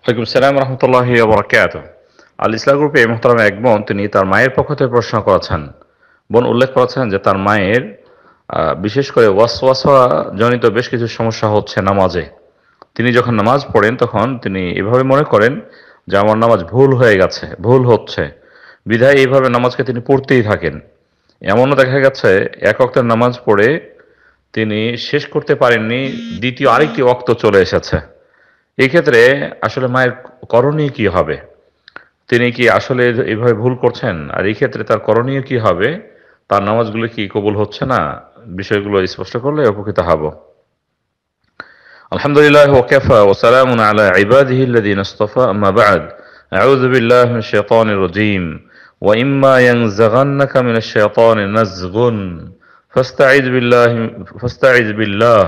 ওয়ালাইকুম সালাম রহমতুল্লাহ বরাকাত আল ইসলাম গ্রুপে মোহতারাম এক বোন তিনি তার মায়ের পক্ষ থেকে প্রশ্ন করেছেন বোন উল্লেখ করেছেন যে তার মায়ের বিশেষ করে ওয়াসওয়াসা জনিত বেশ কিছু সমস্যা হচ্ছে নামাজে তিনি যখন নামাজ পড়েন তখন তিনি এভাবে মনে করেন যে আমার নামাজ ভুল হয়ে গেছে ভুল হচ্ছে বিধায় এইভাবে নামাজকে তিনি পড়তেই থাকেন এমনও দেখা গেছে এক অক্টের নামাজ পড়ে তিনি শেষ করতে পারেননি দ্বিতীয় আরেকটি অক্ত চলে এসেছে এক্ষেত্রে আসলে মায়ের করণীয় কি হবে তিনি কি আসলে এভাবে ভুল করছেন আর এই ক্ষেত্রে তার করণীয় কি হবে তার নামাজগুলো কি কবুল হচ্ছে না বিষয়গুলো স্পষ্ট করলে উপকৃত হব আলহামদুলিল্লাহ ওকেফা ওসালাম আলা ইবাদিহিল্লাদিন ইস্তফা আম্মা বাদ أعوذ بالله من الشيطان الرجيم وإما ينزغنك من الشيطان نزغ فاستعذ بالله فاستعذ بالله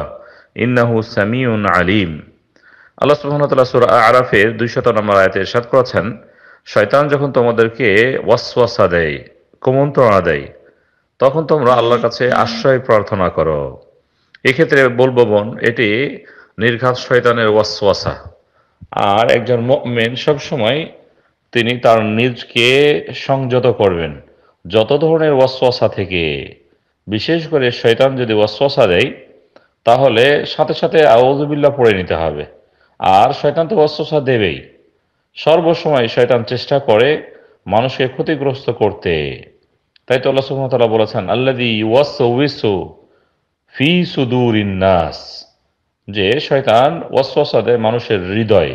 إنه سميع عليم আল্লাহ সুবাহতাল্লাহ সুর আরাফের দুইশত নম্বর আয়াতে ইরশাদ করেছেন শয়তান যখন তোমাদেরকে ওয়াসওয়াসা দেয় কুমন্ত্রণা দেয় তখন তোমরা আল্লাহর কাছে আশ্রয় প্রার্থনা করো এক্ষেত্রে বলবো বোন এটি নির্ঘাত শয়তানের ওয়াসওয়াসা আর একজন মেন সবসময় তিনি তার নিজকে সংযত করবেন যত ধরনের ওয়াসওয়াসা থেকে বিশেষ করে শয়তান যদি ওয়াসওয়াসা দেয় তাহলে সাথে সাথে আউজবিল্লা পড়ে নিতে হবে আর শয়তান তো অস্ত্রসা দেবেই সর্বসময় শয়তান চেষ্টা করে মানুষকে ক্ষতিগ্রস্ত করতে তাই তো আল্লাহ সুহামতাল্লাহ বলেছেন আল্লাদি ওয়াসু ফি সুদুর ইন্নাস যে শয়তান ওয়াসওয়াসা দেয় মানুষের হৃদয়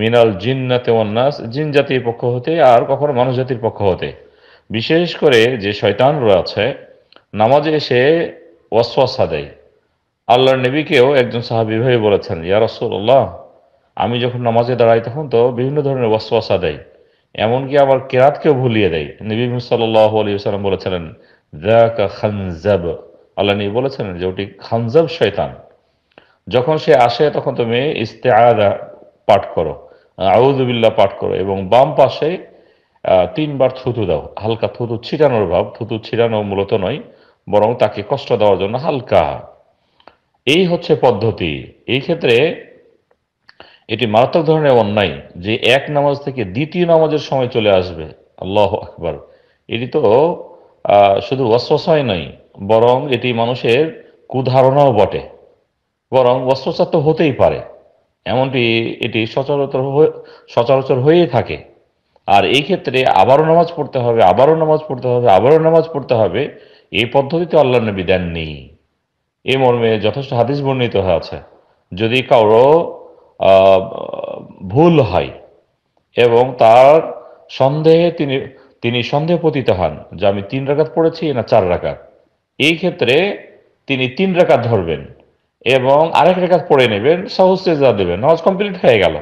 মিনাল জিন্নাতে ওয়ান্নাস জিন জাতির পক্ষ হতে আর কখনো মানুষ জাতির পক্ষ হতে বিশেষ করে যে শয়তান রয়েছে নামাজে এসে ওয়াসওয়াসা দেয় আল্লাহর নবীকেও একজন সাহাবি ভাই বলেছেন ইয়া রসুল্লাহ আমি যখন নামাজে দাঁড়াই তখন তো বিভিন্ন ধরনের ওয়াসওয়াসা দেয় এমনকি আবার কেরাতকেও ভুলিয়ে দেয় নবী সাল্লাহ আলী সালাম বলেছিলেন খানজাব আল্লাহ নবী বলেছেন যে ওটি খানজাব শৈতান যখন সে আসে তখন তুমি ইস্তে আদা পাঠ করো আউদুবিল্লা পাঠ করো এবং বাম পাশে তিনবার থুতু দাও হালকা থুতু ছিটানোর ভাব থুতু ছিটানো মূলত নয় বরং তাকে কষ্ট দেওয়ার জন্য হালকা এই হচ্ছে পদ্ধতি এই ক্ষেত্রে এটি মারাত্মক ধরনের অন্যায় যে এক নামাজ থেকে দ্বিতীয় নামাজের সময় চলে আসবে আল্লাহ আকবার এটি তো শুধু ওয়াসওয়াসাই নয় বরং এটি মানুষের কুধারণাও বটে বরং ওয়াসওয়াসা তো হতেই পারে এমনটি এটি সচরাচর সচরাচর হয়েই থাকে আর এই ক্ষেত্রে আবারও নামাজ পড়তে হবে আবারও নামাজ পড়তে হবে আবারও নামাজ পড়তে হবে এই পদ্ধতিতে আল্লাহ নবী দেননি এ মর্মে যথেষ্ট হাদিস বর্ণিত হয়ে আছে যদি কারো ভুল হয় এবং তার সন্দেহে তিনি তিনি সন্দেহ পতিত হন যে আমি তিন রাকাত পড়েছি না চার রাকাত এই ক্ষেত্রে তিনি তিন রাকাত ধরবেন এবং আরেক রেখাত পড়ে নেবেন সহজ সেজদা দেবেন নামাজ কমপ্লিট হয়ে গেল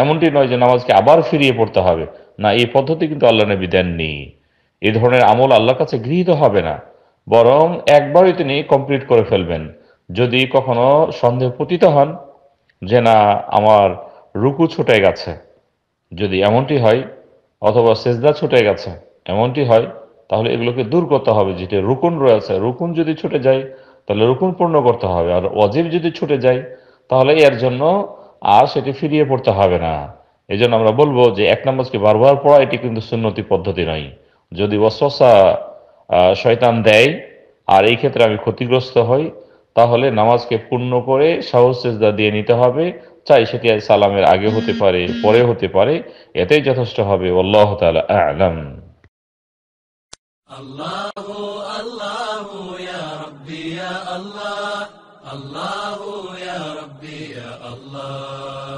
এমনটি নয় যে নামাজকে আবার ফিরিয়ে পড়তে হবে না এই পদ্ধতি কিন্তু আল্লাহ নবী দেননি এই ধরনের আমল আল্লাহর কাছে গৃহীত হবে না বরং একবারই তিনি কমপ্লিট করে ফেলবেন যদি কখনো সন্দেহ পতিত হন যে না আমার রুকু ছুটে গেছে যদি এমনটি হয় অথবা সেজদা ছুটে গেছে এমনটি হয় তাহলে এগুলোকে দূর করতে হবে যেটি রুকুন রয়েছে রুকুন যদি ছুটে যায় তাহলে রুকুন পূর্ণ করতে হবে আর অজিব যদি ছুটে যায় তাহলে এর জন্য আর সেটি ফিরিয়ে পড়তে হবে না এই আমরা বলবো যে এক নম্বরকে বারবার পড়া এটি কিন্তু সুন্নতি পদ্ধতি নয় যদি ওসসা শয়তান দেয় আর এই ক্ষেত্রে আমি ক্ষতিগ্রস্ত হই তাহলে নামাজকে পূর্ণ করে সাহস চেষ্টা দিয়ে নিতে হবে চাই সেটি সালামের আগে হতে পারে পরে হতে পারে এতেই যথেষ্ট হবে আল্লাহ আলম আলাম